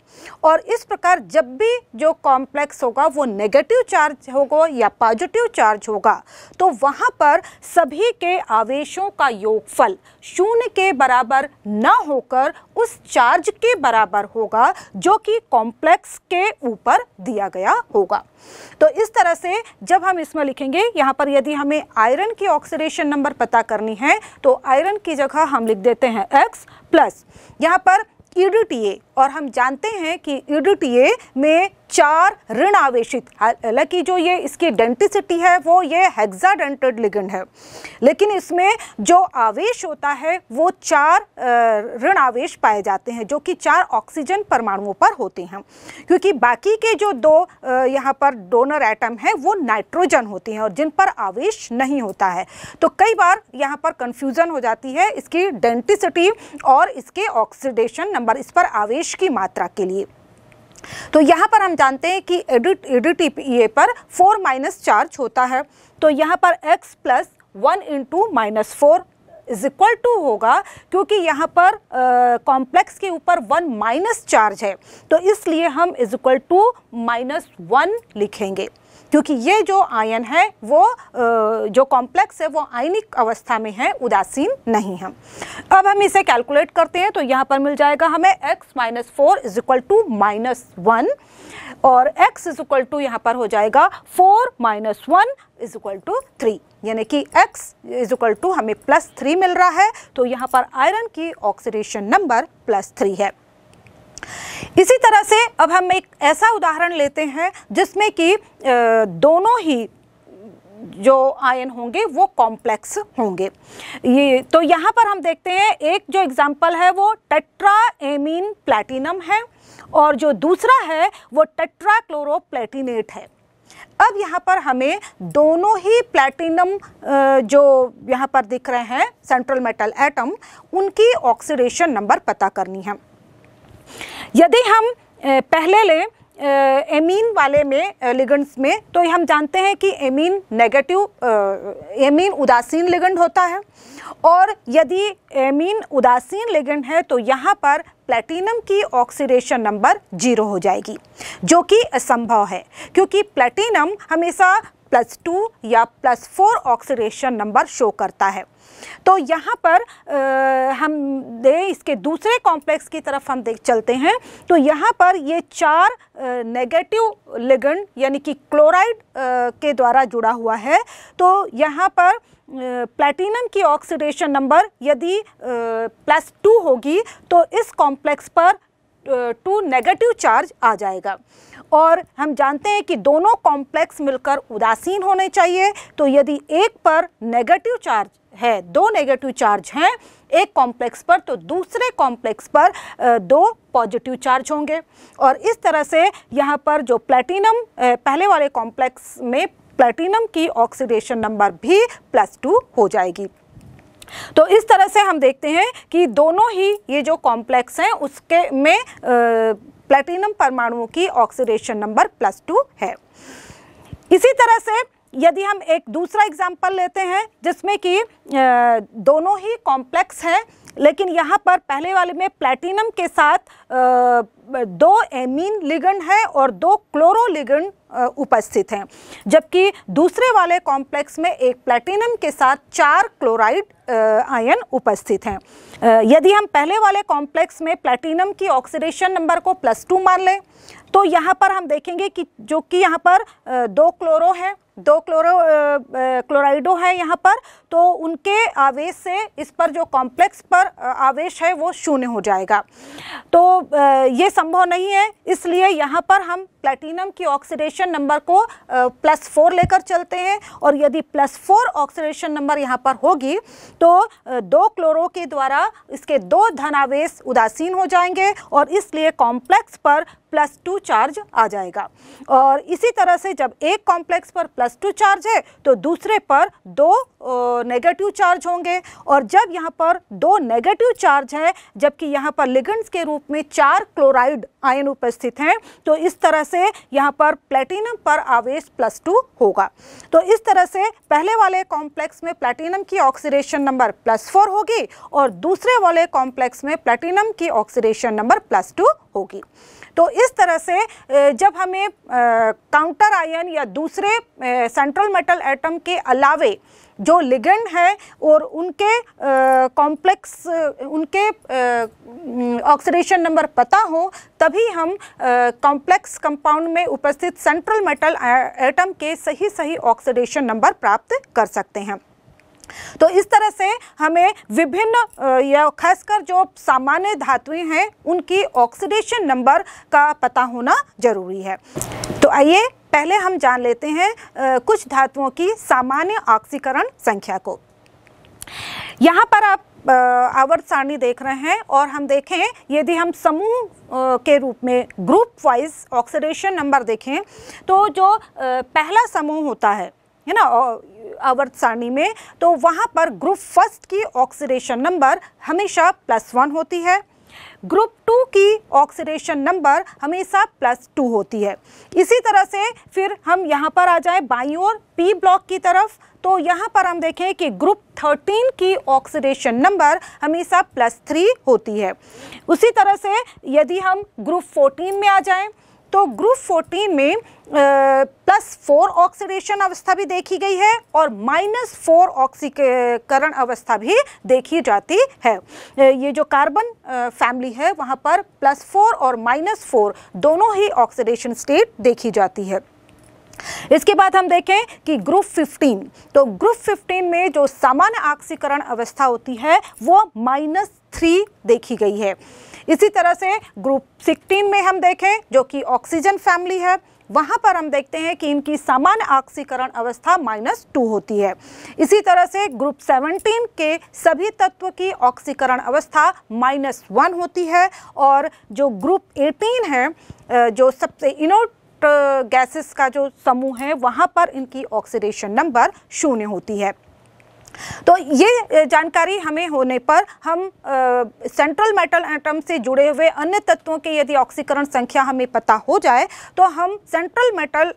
और इस प्रकार जब भी जो कॉम्प्लेक्स होगा वो नेगेटिव चार्ज होगा या पॉजिटिव चार्ज होगा तो वहाँ पर सभी के आवेशों का योगफल शून्य के बराबर न होकर उस चार्ज के बराबर होगा जो कि कॉम्प्लेक्स के ऊपर दिया गया होगा तो इस तरह से जब हम इसमें लिखेंगे यहाँ पर यदि हमें आयरन की ऑक्सीडेशन नंबर पता करनी है तो आयरन की जगह हम लिख देते हैं एक्स प्लस यहाँ पर ईडी टी ए और हम जानते हैं कि ईडीटीए में चार ऋण आवेशित हालांकि जो ये इसकी डेंटिसिटी है वो ये हेक्साडेंटेड लिगेंड है लेकिन इसमें जो आवेश होता है वो चार ऋण आवेश पाए जाते हैं जो कि चार ऑक्सीजन परमाणुओं पर होते हैं क्योंकि बाकी के जो दो यहाँ पर डोनर एटम हैं वो नाइट्रोजन होते हैं और जिन पर आवेश नहीं होता है तो कई बार यहाँ पर कन्फ्यूज़न हो जाती है इसकी डेंटिसिटी और इसके ऑक्सीडेशन नंबर इस पर आवेश निवेश की मात्रा के लिए तो यहाँ पर हम जानते हैं कि एडिट एडिट ई पर फोर माइनस चार्ज होता है तो यहाँ पर x plus one into minus four is equal to होगा क्योंकि यहाँ पर कॉम्प्लेक्स के ऊपर वन माइनस चार्ज है तो इसलिए हम is equal to minus one लिखेंगे क्योंकि ये जो आयन है वो जो कॉम्प्लेक्स है वो आयनिक अवस्था में है उदासीन नहीं है अब हम इसे कैलकुलेट करते हैं तो यहाँ पर मिल जाएगा हमें x minus four is equal to minus one और x इज इक्वल टू यहाँ पर हो जाएगा four minus one is equal to three यानी कि x इज इक्वल टू हमें प्लस थ्री मिल रहा है तो यहाँ पर आयरन की ऑक्सीडेशन नंबर प्लस थ्री है इसी तरह से अब हम एक ऐसा उदाहरण लेते हैं जिसमें कि दोनों ही जो आयन होंगे वो कॉम्प्लेक्स होंगे ये तो यहाँ पर हम देखते हैं एक जो एग्जाम्पल है वो टेट्रा एमीन प्लेटिनम है और जो दूसरा है वो टेट्रा क्लोरोप्लेटिनेट है अब यहाँ पर हमें दोनों ही प्लैटिनम जो यहाँ पर दिख रहे हैं सेंट्रल मेटल एटम उनकी ऑक्सीडेशन नंबर पता करनी है यदि हम पहले लें एमीन वाले में लिगंड्स में तो हम जानते हैं कि एमीन नेगेटिव एमीन उदासीन लिगंड होता है और यदि एमीन उदासीन लिगंड है तो यहाँ पर प्लेटिनम की ऑक्सीडेशन नंबर जीरो हो जाएगी जो कि असंभव है क्योंकि प्लेटिनम हमेशा प्लस टू या plus four oxidation number show करता है तो यहाँ पर आ, हम दे इसके दूसरे कॉम्प्लेक्स की तरफ हम देख चलते हैं तो यहाँ पर ये चार नेगेटिव लिगन यानी कि क्लोराइड के द्वारा जुड़ा हुआ है तो यहाँ पर प्लैटिनम की ऑक्सीडेशन नंबर यदि प्लस टू होगी तो इस कॉम्प्लेक्स पर टू नेगेटिव चार्ज आ जाएगा और हम जानते हैं कि दोनों कॉम्प्लेक्स मिलकर उदासीन होने चाहिए तो यदि एक पर नेगेटिव चार्ज है दो नेगेटिव चार्ज हैं एक कॉम्प्लेक्स पर तो दूसरे कॉम्प्लेक्स पर दो पॉजिटिव चार्ज होंगे और इस तरह से यहाँ पर जो प्लेटिनम पहले वाले कॉम्प्लेक्स में प्लेटिनम की ऑक्सीडेशन नंबर भी प्लस टू हो जाएगी तो इस तरह से हम देखते हैं कि दोनों ही ये जो कॉम्प्लेक्स हैं उसके में प्लेटिनम परमाणुओं की ऑक्सीडेशन नंबर प्लस टू है इसी तरह से यदि हम एक दूसरा एग्जाम्पल लेते हैं जिसमें कि दोनों ही कॉम्प्लेक्स हैं लेकिन यहाँ पर पहले वाले में प्लेटिनम के साथ दो एमीन लिगन है और दो क्लोरो लिगन उपस्थित हैं जबकि दूसरे वाले कॉम्प्लेक्स में एक प्लेटिनम के साथ चार क्लोराइड आयन उपस्थित हैं यदि हम पहले वाले कॉम्प्लेक्स में प्लेटिनम की ऑक्सीडेशन नंबर को प्लस टू मान लें तो यहाँ पर हम देखेंगे कि जो कि यहाँ पर दो क्लोरो हैं दो क्लोरो क्लोराइडो है यहाँ पर तो उनके आवेश से इस पर जो कॉम्प्लेक्स पर आवेश है वो शून्य हो जाएगा तो ये संभव नहीं है इसलिए यहाँ पर हम प्लेटिनम की ऑक्सीडेशन नंबर को प्लस फोर लेकर चलते हैं और यदि प्लस फोर ऑक्सीडेशन नंबर यहाँ पर होगी तो दो क्लोरो के द्वारा इसके दो धनावेश उदासीन हो जाएंगे और इसलिए कॉम्प्लेक्स पर प्लस टू चार्ज आ जाएगा और इसी तरह से जब एक कॉम्प्लेक्स पर प्लस टू चार्ज है तो दूसरे पर दो नेगेटिव चार्ज होंगे और जब यहाँ पर दो नेगेटिव चार्ज है जबकि यहाँ पर लिगेंड्स के रूप में चार क्लोराइड आयन उपस्थित हैं तो इस तरह से यहाँ पर प्लेटिनम पर आवेश प्लस टू होगा तो इस तरह से पहले वाले कॉम्प्लेक्स में प्लेटिनम की ऑक्सीडेशन नंबर प्लस फोर होगी और दूसरे वाले कॉम्प्लेक्स में प्लेटिनम की ऑक्सीडेशन नंबर प्लस टू होगी तो इस तरह से जब हमें काउंटर आयन या दूसरे सेंट्रल मेटल एटम के अलावे जो लिगेंड है और उनके कॉम्प्लेक्स उनके ऑक्सीडेशन नंबर पता हो तभी हम कॉम्प्लेक्स कंपाउंड में उपस्थित सेंट्रल मेटल एटम के सही सही ऑक्सीडेशन नंबर प्राप्त कर सकते हैं तो इस तरह से हमें विभिन्न या खासकर जो सामान्य धातुएं हैं उनकी ऑक्सीडेशन नंबर का पता होना जरूरी है तो आइए पहले हम जान लेते हैं कुछ धातुओं की सामान्य ऑक्सीकरण संख्या को यहाँ पर आप आवर्त सारणी देख रहे हैं और हम देखें यदि हम समूह के रूप में ग्रुप वाइज ऑक्सीडेशन नंबर देखें तो जो पहला समूह होता है है ना आवर्त सारणी में तो वहाँ पर ग्रुप फर्स्ट की ऑक्सीडेशन नंबर हमेशा प्लस वन होती है ग्रुप टू की ऑक्सीडेशन नंबर हमेशा प्लस टू होती है इसी तरह से फिर हम यहाँ पर आ जाए बाई और पी ब्लॉक की तरफ तो यहाँ पर हम देखें कि ग्रुप थर्टीन की ऑक्सीडेशन नंबर हमेशा प्लस थ्री होती है उसी तरह से यदि हम ग्रुप फोर्टीन में आ जाएं तो ग्रुप फोर्टीन में प्लस फोर ऑक्सीडेशन अवस्था भी देखी गई है और माइनस फोर ऑक्सीकरण अवस्था भी देखी जाती है ये जो कार्बन फैमिली है वहाँ पर प्लस फोर और माइनस फोर दोनों ही ऑक्सीडेशन स्टेट देखी जाती है इसके बाद हम देखें कि ग्रुप 15 तो ग्रुप 15 में जो सामान्य ऑक्सीकरण अवस्था होती है वो माइनस थ्री देखी गई है इसी तरह से ग्रुप 16 में हम देखें जो कि ऑक्सीजन फैमिली है वहाँ पर हम देखते हैं कि इनकी सामान्य ऑक्सीकरण अवस्था माइनस टू होती है इसी तरह से ग्रुप सेवनटीन के सभी तत्व की ऑक्सीकरण अवस्था माइनस वन होती है और जो ग्रुप एटीन है जो सबसे इनोट गैसेस का जो समूह है वहाँ पर इनकी ऑक्सीडेशन नंबर शून्य होती है तो ये जानकारी हमें होने पर हम सेंट्रल मेटल एटम से जुड़े हुए अन्य तत्वों के यदि ऑक्सीकरण संख्या हमें पता हो जाए तो हम सेंट्रल मेटल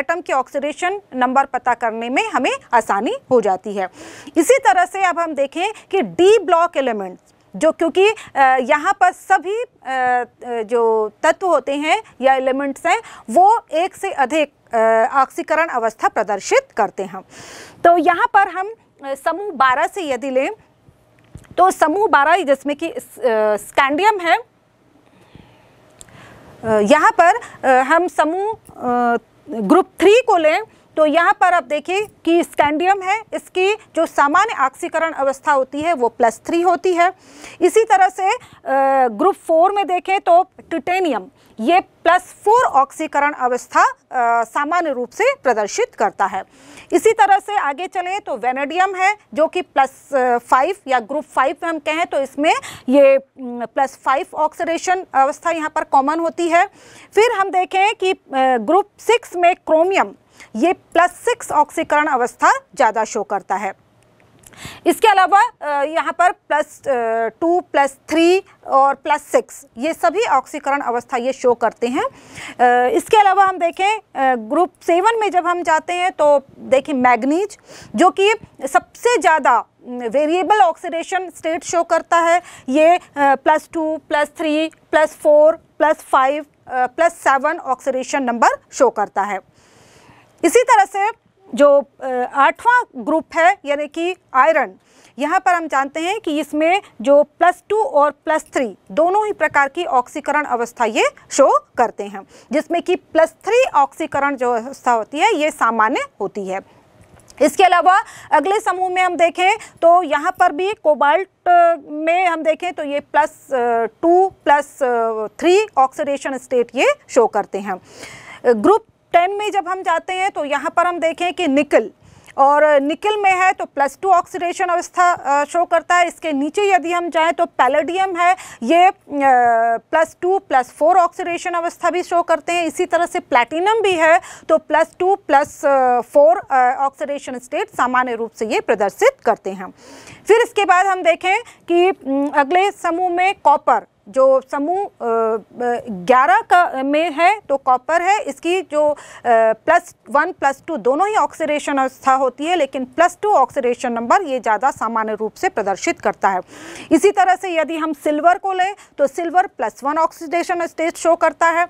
एटम के ऑक्सीडेशन नंबर पता करने में हमें आसानी हो जाती है इसी तरह से अब हम देखें कि डी ब्लॉक एलिमेंट्स जो क्योंकि यहाँ पर सभी जो तत्व होते हैं या एलिमेंट्स हैं वो एक से अधिक ऑक्सीकरण अवस्था प्रदर्शित करते हैं तो यहाँ पर हम समूह बारह से यदि लें तो समूह बारह जिसमें कि स्कैंडियम है यहाँ पर हम समूह ग्रुप थ्री को लें तो यहाँ पर आप देखिए कि स्कैंडियम है इसकी जो सामान्य ऑक्सीकरण अवस्था होती है वो प्लस थ्री होती है इसी तरह से ग्रुप फोर में देखें तो टिटेनियम ये प्लस फोर ऑक्सीकरण अवस्था सामान्य रूप से प्रदर्शित करता है इसी तरह से आगे चलें तो वेनेडियम है जो कि प्लस फाइव या ग्रुप फाइव में हम कहें तो इसमें ये प्लस फाइव ऑक्सीडेशन अवस्था यहाँ पर कॉमन होती है फिर हम देखें कि ग्रुप सिक्स में क्रोमियम ये प्लस सिक्स ऑक्सीकरण अवस्था ज़्यादा शो करता है इसके अलावा यहाँ पर प्लस टू प्लस थ्री और प्लस सिक्स ये सभी ऑक्सीकरण अवस्था ये शो करते हैं इसके अलावा हम देखें ग्रुप सेवन में जब हम जाते हैं तो देखें मैग्नीज जो कि सबसे ज़्यादा वेरिएबल ऑक्सीडेशन स्टेट शो करता है ये plus two plus three plus four plus five plus seven oxidation number show करता है इसी तरह से जो आठवां ग्रुप है यानी कि आयरन यहाँ पर हम जानते हैं कि इसमें जो प्लस टू और प्लस थ्री दोनों ही प्रकार की ऑक्सीकरण अवस्था ये शो करते हैं जिसमें कि प्लस थ्री ऑक्सीकरण जो अवस्था होती है ये सामान्य होती है इसके अलावा अगले समूह में हम देखें तो यहाँ पर भी कोबाल्ट में हम देखें तो ये plus two plus three oxidation state ये शो करते हैं ग्रुप टेन में जब हम जाते हैं तो यहाँ पर हम देखें कि निकल और निकल में है तो प्लस टू ऑक्सीडेशन अवस्था शो करता है इसके नीचे यदि हम जाएं तो पैलेडियम है ये plus two plus four oxidation अवस्था भी शो करते हैं इसी तरह से प्लैटिनम भी है तो plus two plus four oxidation state सामान्य रूप से ये प्रदर्शित करते हैं फिर इसके बाद हम देखें कि अगले समूह में कॉपर जो समूह ग्यारह का में है तो कॉपर है इसकी जो प्लस वन प्लस टू दोनों ही ऑक्सीडेशन अवस्था होती है लेकिन प्लस टू ऑक्सीडेशन नंबर ये ज़्यादा सामान्य रूप से प्रदर्शित करता है इसी तरह से यदि हम सिल्वर को लें तो silver plus one oxidation stage show करता है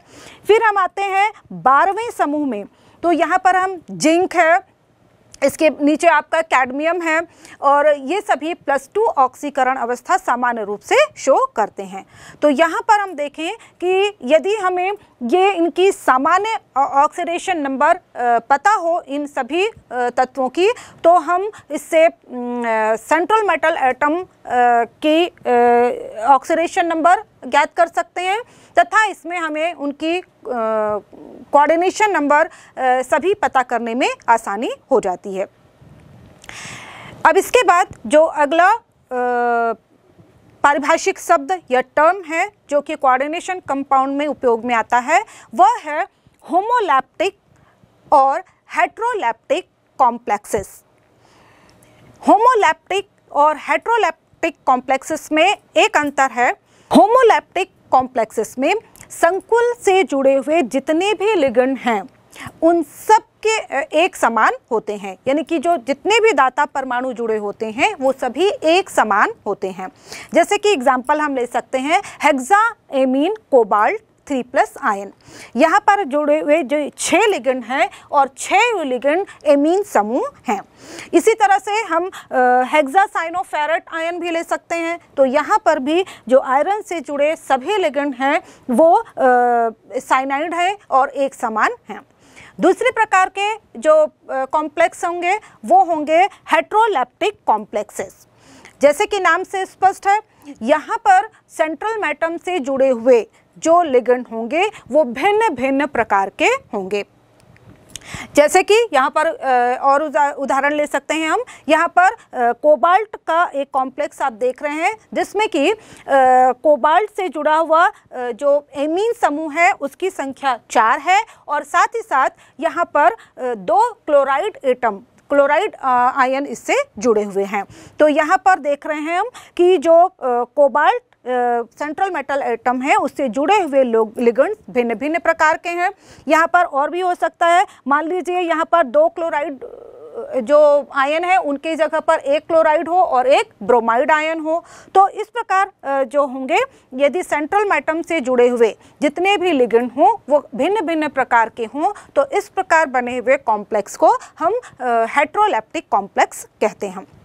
फिर हम आते हैं बारहवें समूह में तो यहाँ पर हम जिंक है इसके नीचे आपका कैडमियम है और ये सभी प्लस टू ऑक्सीकरण अवस्था सामान्य रूप से शो करते हैं तो यहाँ पर हम देखें कि यदि हमें ये इनकी सामान्य ऑक्सीडेशन नंबर पता हो इन सभी तत्वों की तो हम इससे सेंट्रल मेटल एटम की ऑक्सीडेशन नंबर ज्ञात कर सकते हैं तथा इसमें हमें उनकी कोऑर्डिनेशन नंबर सभी पता करने में आसानी हो जाती है अब इसके बाद जो अगला आ, पारिभाषिक शब्द या टर्म है जो कि कोऑर्डिनेशन कंपाउंड में उपयोग में आता है वह है होमोलैप्टिक और हेट्रोलैप्टिक कॉम्प्लेक्सेस होमोलैप्टिक और हेट्रोलैप्टिक कॉम्प्लेक्सेस में एक अंतर है होमोलैप्टिक कॉम्प्लेक्सेस में संकुल से जुड़े हुए जितने भी लिगन हैं उन सब के एक समान होते हैं यानी कि जो जितने भी दाता परमाणु जुड़े होते हैं वो सभी एक समान होते हैं जैसे कि एग्जाम्पल हम ले सकते हैं hexa amine cobalt three plus ion यहाँ पर जुड़े हुए जो छः लिगेंड हैं और छः लिगेंड एमीन समूह हैं इसी तरह से हम हेक्सासाइनोफेरट आयन भी ले सकते हैं तो यहाँ पर भी जो आयरन से जुड़े सभी लिगेंड हैं वो साइनाइड है और एक समान हैं दूसरे प्रकार के जो कॉम्प्लेक्स होंगे वो होंगे हेट्रोलैप्टिक कॉम्प्लेक्सेस जैसे कि नाम से स्पष्ट है यहाँ पर सेंट्रल मैटम से जुड़े हुए जो लिगेंड होंगे वो भिन्न भिन्न प्रकार के होंगे जैसे कि यहाँ पर और उदाहरण ले सकते हैं हम यहाँ पर कोबाल्ट का एक कॉम्प्लेक्स आप देख रहे हैं जिसमें कि कोबाल्ट से जुड़ा हुआ जो एमीन समूह है उसकी संख्या चार है और साथ ही साथ यहाँ पर दो क्लोराइड एटम क्लोराइड आयन इससे जुड़े हुए हैं तो यहाँ पर देख रहे हैं हम कि जो कोबाल्ट सेंट्रल मेटल एटम है उससे जुड़े हुए लोग लिगंड भिन्न भिन्न प्रकार के हैं यहाँ पर और भी हो सकता है मान लीजिए यहाँ पर दो क्लोराइड जो आयन है उनकी जगह पर एक क्लोराइड हो और एक ब्रोमाइड आयन हो तो इस प्रकार जो होंगे यदि सेंट्रल मैटम से जुड़े हुए जितने भी लिगेंड हों वो भिन्न भिन्न प्रकार के हों तो इस प्रकार बने हुए कॉम्प्लेक्स को हम हेट्रोलैप्टिक कॉम्प्लेक्स कहते हैं